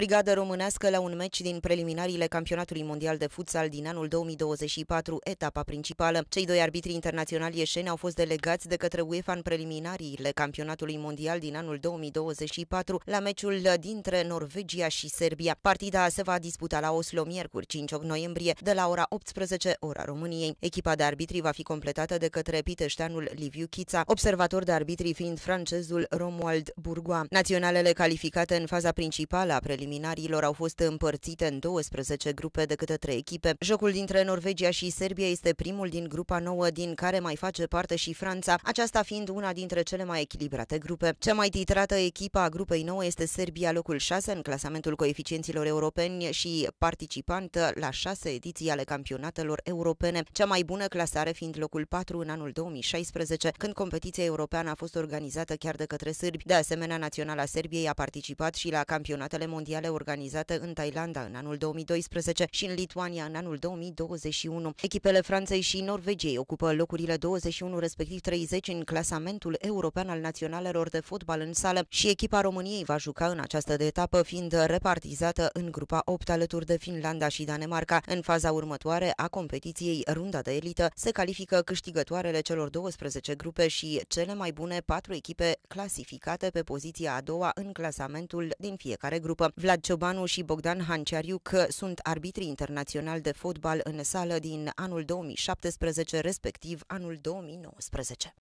Brigada românească la un meci din preliminariile campionatului mondial de futsal din anul 2024, etapa principală. Cei doi arbitri internaționali ieșeni au fost delegați de către UEFA în preliminariile campionatului mondial din anul 2024 la meciul dintre Norvegia și Serbia. Partida se va disputa la Oslo miercuri 5 noiembrie de la ora 18 ora României. Echipa de arbitri va fi completată de către piteșteanul Liviu Chița, observator de arbitri fiind francezul Romuald Burgoa. Naționalele calificate în faza principală a preliminariilor preliminarilor au fost împărțite în 12 grupe de câte trei echipe. Jocul dintre Norvegia și Serbia este primul din grupa nouă din care mai face parte și Franța, aceasta fiind una dintre cele mai echilibrate grupe. Cea mai titrată echipă a grupei nouă este Serbia, locul 6 în clasamentul coeficienților europeni și participantă la 6 ediții ale campionatelor europene, cea mai bună clasare fiind locul 4 în anul 2016, când competiția europeană a fost organizată chiar de către sârbi. De asemenea, Naționala Serbiei a participat și la campionatele mondiale mondiale organizate în Thailanda în anul 2012 și în Lituania în anul 2021. Echipele Franței și Norvegiei ocupă locurile 21 respectiv 30 în clasamentul european al naționalelor de fotbal în sală și echipa României va juca în această de etapă fiind repartizată în grupa 8 alături de Finlanda și Danemarca. În faza următoare a competiției, runda de elită, se califică câștigătoarele celor 12 grupe și cele mai bune patru echipe clasificate pe poziția a doua în clasamentul din fiecare grupă. Vlad Ciobanu și Bogdan că sunt arbitri internaționali de fotbal în sală din anul 2017, respectiv anul 2019.